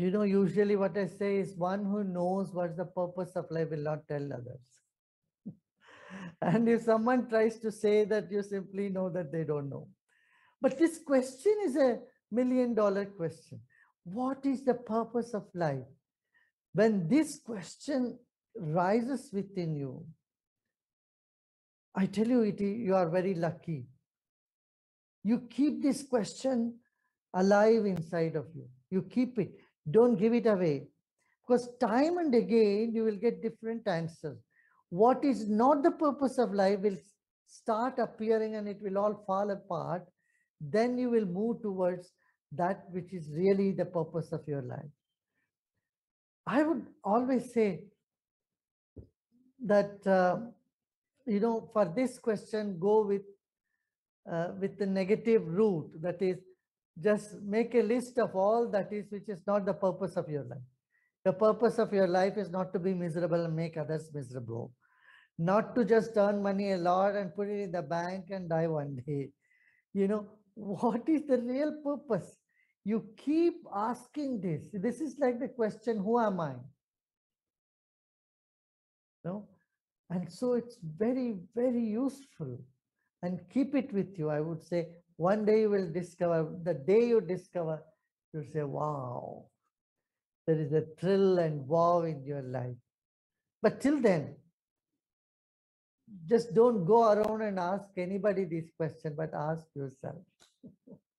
You know, usually what I say is one who knows what's the purpose of life will not tell others. and if someone tries to say that, you simply know that they don't know. But this question is a million dollar question. What is the purpose of life? When this question rises within you, I tell you, it, you are very lucky. You keep this question alive inside of you. You keep it. Don't give it away. Because time and again, you will get different answers. What is not the purpose of life will start appearing and it will all fall apart. Then you will move towards that which is really the purpose of your life. I would always say that, uh, you know, for this question, go with uh, with the negative root that is just make a list of all that is which is not the purpose of your life the purpose of your life is not to be miserable and make others miserable not to just earn money a lot and put it in the bank and die one day you know what is the real purpose you keep asking this this is like the question who am i no and so it's very very useful and keep it with you. I would say one day you will discover, the day you discover, you say, wow, there is a thrill and wow in your life. But till then, just don't go around and ask anybody this question, but ask yourself.